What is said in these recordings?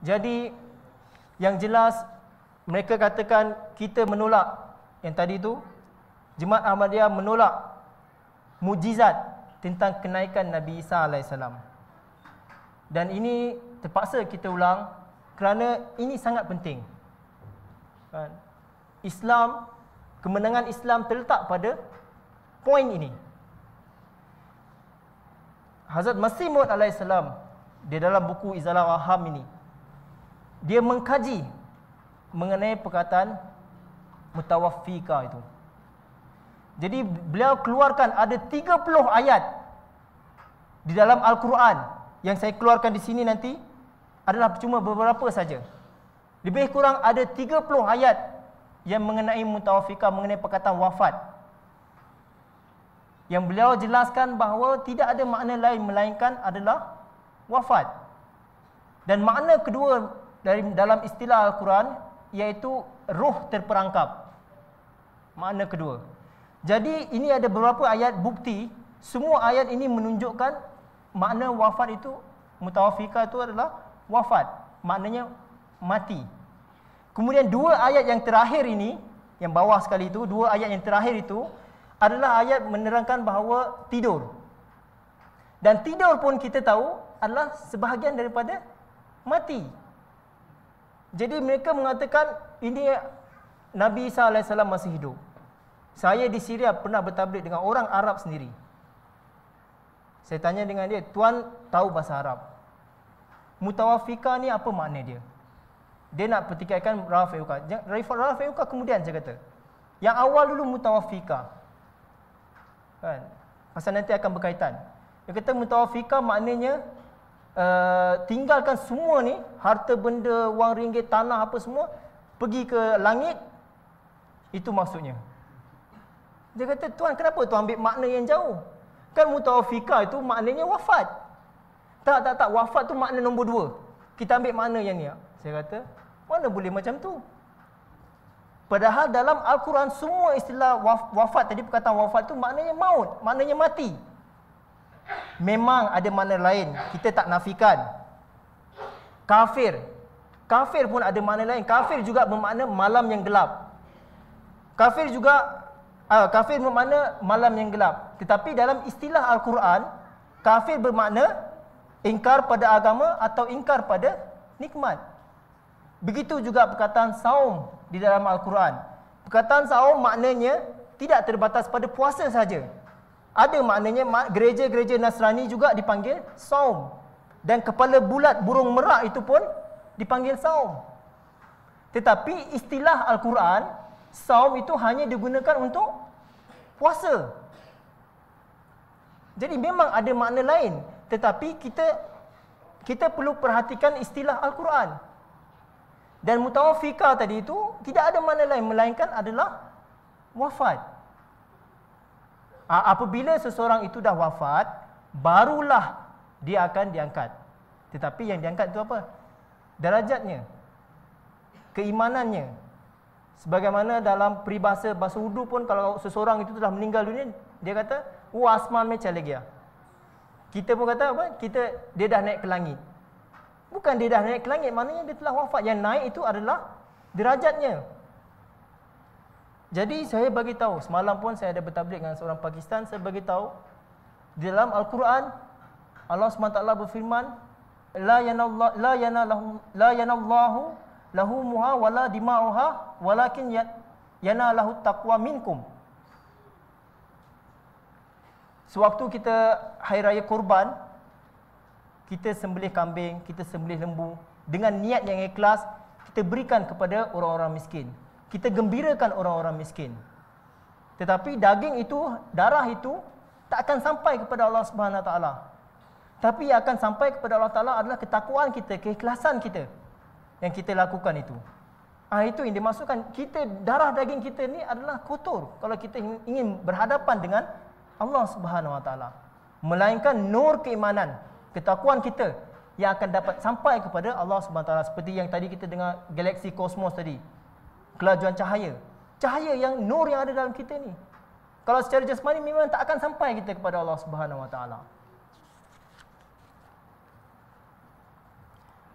Jadi yang jelas mereka katakan kita menolak yang tadi itu jemaah Ahmadiyah menolak mujizat tentang kenaikan Nabi Isa AS. Dan ini terpaksa kita ulang kerana ini sangat penting. Kan? Islam, kemenangan Islam terletak pada poin ini. Hazrat Masih Maud AS di dalam buku Izalah Raham ini dia mengkaji mengenai perkataan mutawaffika itu. Jadi beliau keluarkan ada 30 ayat di dalam Al-Quran yang saya keluarkan di sini nanti adalah cuma beberapa saja. Lebih kurang ada 30 ayat yang mengenai mutawaffika mengenai perkataan wafat. Yang beliau jelaskan bahawa tidak ada makna lain melainkan adalah wafat. Dan makna kedua dari dalam istilah Al-Quran iaitu ruh terperangkap. Makna kedua. Jadi ini ada beberapa ayat bukti semua ayat ini menunjukkan makna wafat itu mutawafika itu adalah wafat. Maknanya mati. Kemudian dua ayat yang terakhir ini yang bawah sekali itu dua ayat yang terakhir itu adalah ayat menerangkan bahawa tidur. Dan tidur pun kita tahu adalah sebahagian daripada mati. Jadi mereka mengatakan ini Nabi Isa AS masih hidup. Saya di Syria pernah bertablik dengan orang Arab sendiri. Saya tanya dengan dia, Tuan tahu bahasa Arab. Mutawafika ni apa makna dia? Dia nak pertikaikan Ralf Euka. Ralf Euka kemudian saya kata. Yang awal dulu mutawafika. Kan? Pasal nanti akan berkaitan. Dia kata mutawafika maknanya uh, tinggalkan semua ni harta benda wang ringgit tanah apa semua pergi ke langit itu maksudnya dia kata tuan kenapa tuan ambil makna yang jauh kan mutawafika itu maknanya wafat tak tak tak wafat tu makna nombor dua kita ambil makna yang ni saya kata mana boleh macam tu padahal dalam al-Quran semua istilah waf- wafat tadi perkataan wafat tu maknanya maut maknanya mati Memang ada makna lain Kita tak nafikan Kafir Kafir pun ada makna lain Kafir juga bermakna malam yang gelap Kafir juga uh, Kafir bermakna malam yang gelap Tetapi dalam istilah Al-Quran Kafir bermakna Ingkar pada agama atau ingkar pada nikmat Begitu juga perkataan saum di dalam Al-Quran Perkataan saum maknanya tidak terbatas pada puasa saja ada maknanya gereja-gereja Nasrani juga dipanggil Saum. Dan kepala bulat burung merak itu pun dipanggil Saum. Tetapi istilah Al-Quran, Saum itu hanya digunakan untuk puasa. Jadi memang ada makna lain. Tetapi kita kita perlu perhatikan istilah Al-Quran. Dan mutawafika tadi itu tidak ada makna lain. Melainkan adalah wafat. Wafat apabila seseorang itu dah wafat barulah dia akan diangkat tetapi yang diangkat itu apa darajatnya keimanannya sebagaimana dalam peribahasa bahasa wudu pun kalau seseorang itu telah meninggal dunia dia kata wa asman mecalegia kita pun kata apa kita dia dah naik ke langit bukan dia dah naik ke langit maknanya dia telah wafat yang naik itu adalah derajatnya jadi saya bagi tahu semalam pun saya ada bertabligh dengan seorang Pakistan saya bagi tahu dalam al-Quran Allah SWT berfirman la yanallah la yanallahu la yanallahu lahu muha wala dima'uha walakin ya, yanallahu taqwa minkum Sewaktu kita hari raya kurban kita sembelih kambing, kita sembelih lembu dengan niat yang ikhlas kita berikan kepada orang-orang miskin kita gembirakan orang-orang miskin. Tetapi daging itu, darah itu tak akan sampai kepada Allah Subhanahu taala. Tapi yang akan sampai kepada Allah taala adalah ketakwaan kita, keikhlasan kita yang kita lakukan itu. Ah itu yang dimaksudkan kita darah daging kita ni adalah kotor kalau kita ingin berhadapan dengan Allah Subhanahu Wa Taala. Melainkan nur keimanan, ketakwaan kita yang akan dapat sampai kepada Allah Subhanahu Wa Taala seperti yang tadi kita dengar galaksi kosmos tadi kelajuan cahaya. Cahaya yang nur yang ada dalam kita ni. Kalau secara jasmani memang tak akan sampai kita kepada Allah Subhanahu Wa Taala.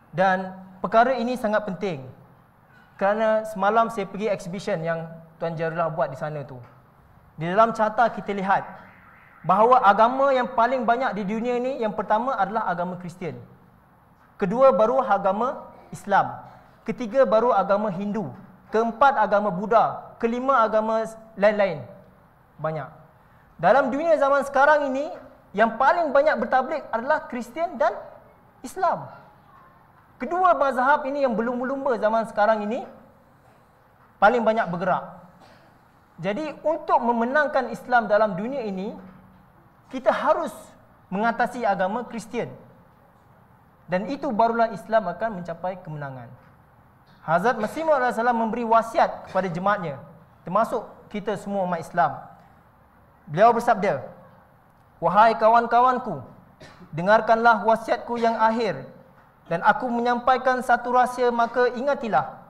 Dan perkara ini sangat penting. Kerana semalam saya pergi exhibition yang Tuan Jarulah buat di sana tu. Di dalam carta kita lihat bahawa agama yang paling banyak di dunia ini yang pertama adalah agama Kristian. Kedua baru agama Islam. Ketiga baru agama Hindu keempat agama Buddha, kelima agama lain-lain. Banyak. Dalam dunia zaman sekarang ini, yang paling banyak bertablik adalah Kristian dan Islam. Kedua mazhab ini yang belum lumba zaman sekarang ini, paling banyak bergerak. Jadi untuk memenangkan Islam dalam dunia ini, kita harus mengatasi agama Kristian. Dan itu barulah Islam akan mencapai kemenangan. Hazrat Masih Maud alaihi salam memberi wasiat kepada jemaatnya termasuk kita semua umat Islam. Beliau bersabda, "Wahai kawan-kawanku, dengarkanlah wasiatku yang akhir dan aku menyampaikan satu rahsia maka ingatilah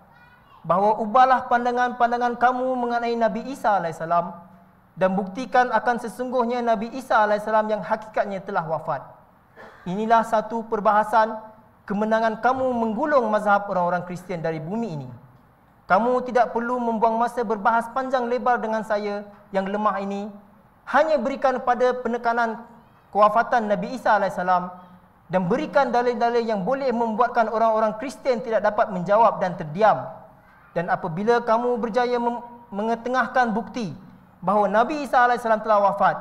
bahawa ubahlah pandangan-pandangan kamu mengenai Nabi Isa alaihi dan buktikan akan sesungguhnya Nabi Isa alaihi yang hakikatnya telah wafat." Inilah satu perbahasan kemenangan kamu menggulung mazhab orang-orang Kristian dari bumi ini. Kamu tidak perlu membuang masa berbahas panjang lebar dengan saya yang lemah ini. Hanya berikan pada penekanan kewafatan Nabi Isa AS dan berikan dalil-dalil yang boleh membuatkan orang-orang Kristian tidak dapat menjawab dan terdiam. Dan apabila kamu berjaya mengetengahkan bukti bahawa Nabi Isa AS telah wafat,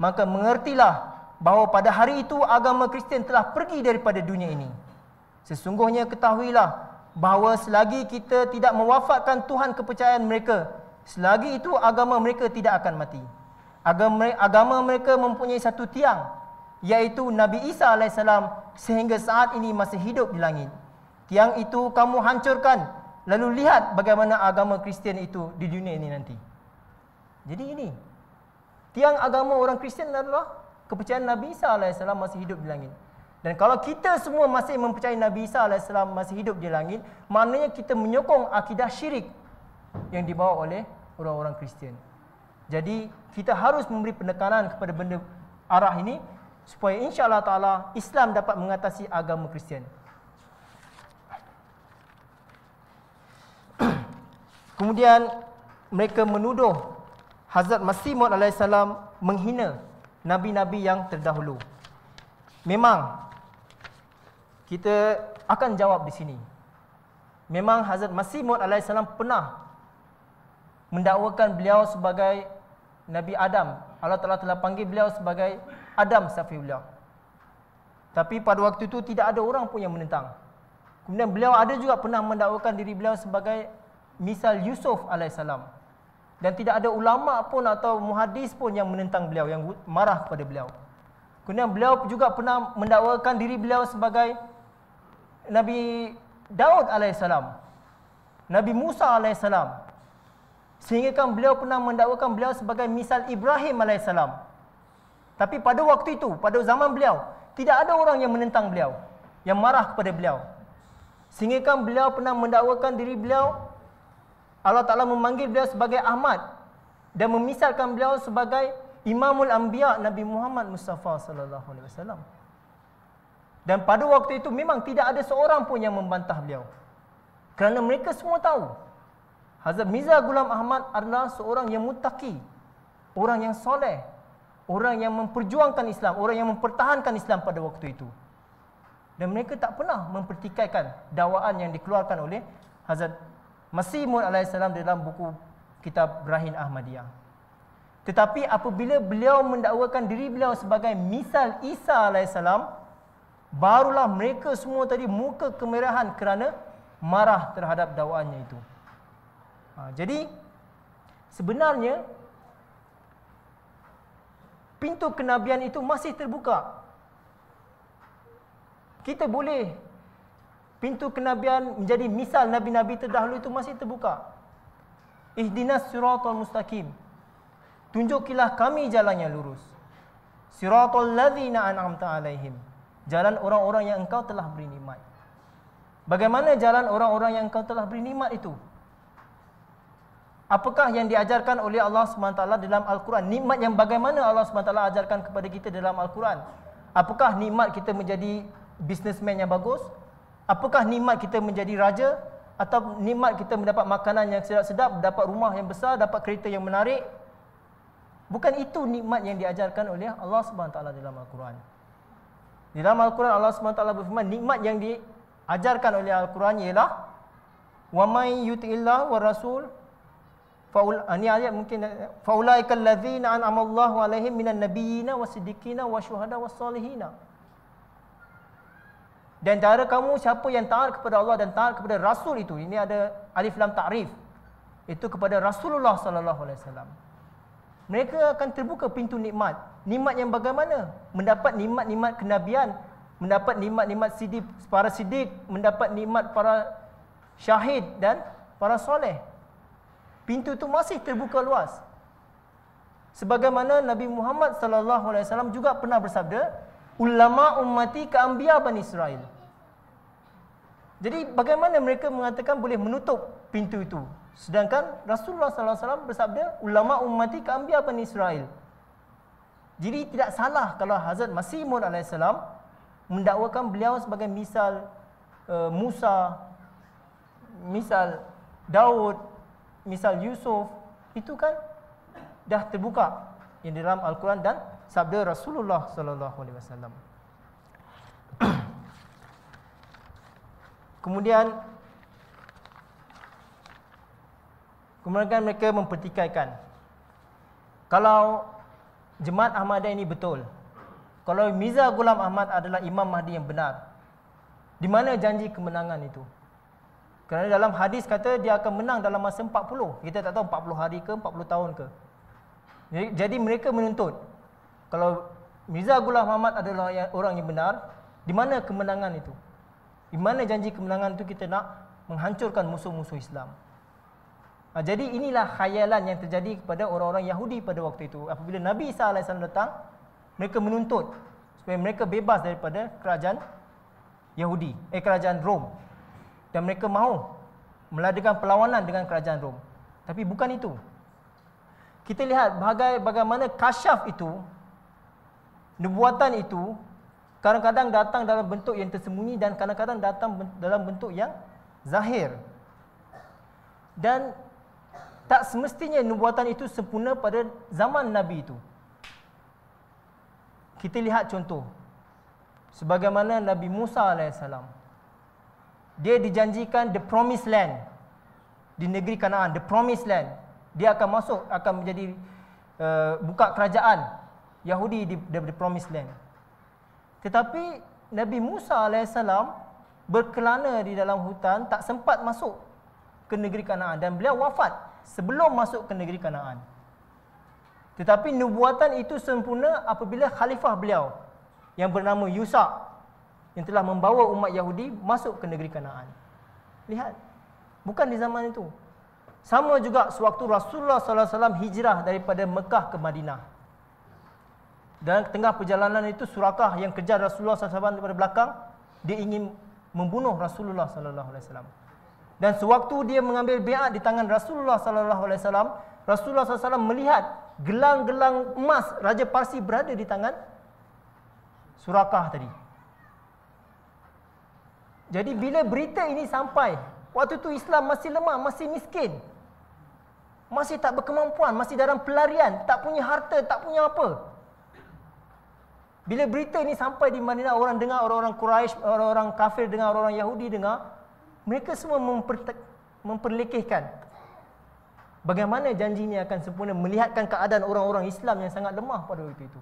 maka mengertilah bahawa pada hari itu agama Kristian telah pergi daripada dunia ini. Sesungguhnya ketahuilah bahawa selagi kita tidak mewafatkan Tuhan kepercayaan mereka, selagi itu agama mereka tidak akan mati. Agama mereka mempunyai satu tiang, iaitu Nabi Isa AS sehingga saat ini masih hidup di langit. Tiang itu kamu hancurkan, lalu lihat bagaimana agama Kristian itu di dunia ini nanti. Jadi ini, tiang agama orang Kristian adalah kepercayaan Nabi Isa AS masih hidup di langit. Dan kalau kita semua masih mempercayai Nabi Isa AS masih hidup di langit, maknanya kita menyokong akidah syirik yang dibawa oleh orang-orang Kristian. Jadi kita harus memberi penekanan kepada benda arah ini supaya insya Allah Ta'ala Islam dapat mengatasi agama Kristian. Kemudian mereka menuduh Hazrat Masih Maud AS menghina Nabi-Nabi yang terdahulu. Memang kita akan jawab di sini. Memang Hazrat Masih Maud AS pernah mendakwakan beliau sebagai Nabi Adam. Allah telah telah panggil beliau sebagai Adam Safi beliau. Tapi pada waktu itu tidak ada orang pun yang menentang. Kemudian beliau ada juga pernah mendakwakan diri beliau sebagai misal Yusuf AS. Dan tidak ada ulama pun atau muhadis pun yang menentang beliau, yang marah kepada beliau. Kemudian beliau juga pernah mendakwakan diri beliau sebagai Nabi Daud AS, Nabi Musa AS. Sehingga kan beliau pernah mendakwakan beliau sebagai misal Ibrahim AS. Tapi pada waktu itu, pada zaman beliau, tidak ada orang yang menentang beliau, yang marah kepada beliau. Sehingga kan beliau pernah mendakwakan diri beliau, Allah Ta'ala memanggil beliau sebagai Ahmad dan memisalkan beliau sebagai Imamul Anbiya Nabi Muhammad Mustafa sallallahu alaihi wasallam. Dan pada waktu itu memang tidak ada seorang pun yang membantah beliau. Kerana mereka semua tahu. Hazrat Miza Ghulam Ahmad adalah seorang yang mutaki. Orang yang soleh. Orang yang memperjuangkan Islam. Orang yang mempertahankan Islam pada waktu itu. Dan mereka tak pernah mempertikaikan dakwaan yang dikeluarkan oleh Hazrat Masih Mu'ud AS dalam buku kitab Rahin Ahmadiyah. Tetapi apabila beliau mendakwakan diri beliau sebagai misal Isa alaihissalam, barulah mereka semua tadi muka kemerahan kerana marah terhadap dakwaannya itu. Ha, jadi sebenarnya pintu kenabian itu masih terbuka. Kita boleh pintu kenabian menjadi misal nabi-nabi terdahulu itu masih terbuka. Ihdinas siratal mustaqim. Tunjukilah kami jalan yang lurus. Siratal ladzina an'amta alaihim jalan orang-orang yang engkau telah beri nikmat. Bagaimana jalan orang-orang yang engkau telah beri nikmat itu? Apakah yang diajarkan oleh Allah SWT dalam Al-Quran? Nikmat yang bagaimana Allah SWT ajarkan kepada kita dalam Al-Quran? Apakah nikmat kita menjadi businessman yang bagus? Apakah nikmat kita menjadi raja? Atau nikmat kita mendapat makanan yang sedap-sedap, dapat rumah yang besar, dapat kereta yang menarik? Bukan itu nikmat yang diajarkan oleh Allah SWT dalam Al-Quran. Di dalam Al-Quran Allah SWT berfirman nikmat yang diajarkan oleh Al-Quran ialah wa may yuti'illah wa rasul faul ani ah, ayat mungkin faulaikal ladzina an'ama Allahu alaihim minan nabiyina wasiddiqina wasyuhada wassalihina dan antara kamu siapa yang taat kepada Allah dan taat kepada rasul itu ini ada alif lam ta'rif itu kepada Rasulullah sallallahu alaihi wasallam mereka akan terbuka pintu nikmat. Nikmat yang bagaimana? Mendapat nikmat-nikmat kenabian, mendapat nikmat-nikmat sidik, para sidik, mendapat nikmat para syahid dan para soleh. Pintu itu masih terbuka luas. Sebagaimana Nabi Muhammad sallallahu alaihi wasallam juga pernah bersabda, ulama ummati ke anbiya Bani Israel. Jadi bagaimana mereka mengatakan boleh menutup pintu itu? Sedangkan Rasulullah SAW bersabda, ulama umat ini kambia bani Israel. Jadi tidak salah kalau Hazrat Masih Maud AS mendakwakan beliau sebagai misal uh, Musa, misal Daud, misal Yusuf. Itu kan dah terbuka yang dalam Al-Quran dan sabda Rasulullah sallallahu alaihi wasallam. Kemudian Kemudian mereka mempertikaikan Kalau Jemaat Ahmadiyah ini betul Kalau Mirza Ghulam Ahmad adalah Imam Mahdi yang benar Di mana janji kemenangan itu Kerana dalam hadis kata Dia akan menang dalam masa 40 Kita tak tahu 40 hari ke 40 tahun ke Jadi mereka menuntut Kalau Mirza Ghulam Ahmad adalah orang yang benar Di mana kemenangan itu Di mana janji kemenangan itu kita nak Menghancurkan musuh-musuh Islam Ha, jadi inilah khayalan yang terjadi kepada orang-orang Yahudi pada waktu itu. Apabila Nabi Isa AS datang, mereka menuntut supaya mereka bebas daripada kerajaan Yahudi, eh kerajaan Rom. Dan mereka mahu meladakan perlawanan dengan kerajaan Rom. Tapi bukan itu. Kita lihat bagaimana kasyaf itu, nubuatan itu, kadang-kadang datang dalam bentuk yang tersembunyi dan kadang-kadang datang dalam bentuk yang zahir. Dan tak semestinya nubuatan itu sempurna pada zaman Nabi itu. Kita lihat contoh. Sebagaimana Nabi Musa AS. Dia dijanjikan the promised land. Di negeri Kanaan. The promised land. Dia akan masuk, akan menjadi uh, buka kerajaan Yahudi di the, the promised land. Tetapi Nabi Musa AS berkelana di dalam hutan, tak sempat masuk ke negeri Kanaan. Dan beliau wafat sebelum masuk ke negeri Kanaan. Tetapi nubuatan itu sempurna apabila khalifah beliau yang bernama Yusa yang telah membawa umat Yahudi masuk ke negeri Kanaan. Lihat, bukan di zaman itu. Sama juga sewaktu Rasulullah sallallahu alaihi wasallam hijrah daripada Mekah ke Madinah. Dan tengah perjalanan itu Surakah yang kejar Rasulullah sallallahu alaihi wasallam daripada belakang, dia ingin membunuh Rasulullah sallallahu alaihi wasallam. Dan sewaktu dia mengambil biat di tangan Rasulullah sallallahu alaihi wasallam, Rasulullah Sallam melihat gelang-gelang emas Raja Parsi berada di tangan Surakah tadi. Jadi bila berita ini sampai, waktu itu Islam masih lemah, masih miskin. Masih tak berkemampuan, masih dalam pelarian, tak punya harta, tak punya apa. Bila berita ini sampai di Madinah, orang dengar orang-orang Quraisy, orang-orang kafir dengar, orang-orang Yahudi dengar, mereka semua memperlekehkan bagaimana janji ini akan sempurna melihatkan keadaan orang-orang Islam yang sangat lemah pada waktu itu.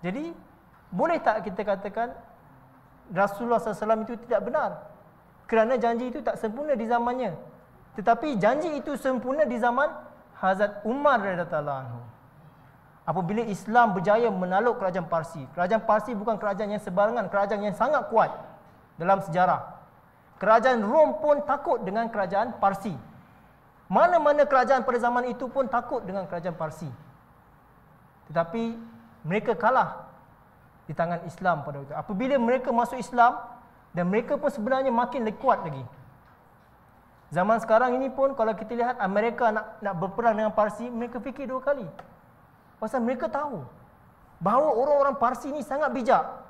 Jadi, boleh tak kita katakan Rasulullah SAW itu tidak benar? Kerana janji itu tak sempurna di zamannya. Tetapi janji itu sempurna di zaman Hazrat Umar radhiyallahu anhu. Apabila Islam berjaya menaluk kerajaan Parsi. Kerajaan Parsi bukan kerajaan yang sebarangan, kerajaan yang sangat kuat dalam sejarah. Kerajaan Rom pun takut dengan kerajaan Parsi. Mana-mana kerajaan pada zaman itu pun takut dengan kerajaan Parsi. Tetapi mereka kalah di tangan Islam pada waktu itu. Apabila mereka masuk Islam dan mereka pun sebenarnya makin kuat lagi. Zaman sekarang ini pun kalau kita lihat Amerika nak nak berperang dengan Parsi, mereka fikir dua kali. Pasal mereka tahu bahawa orang-orang Parsi ni sangat bijak.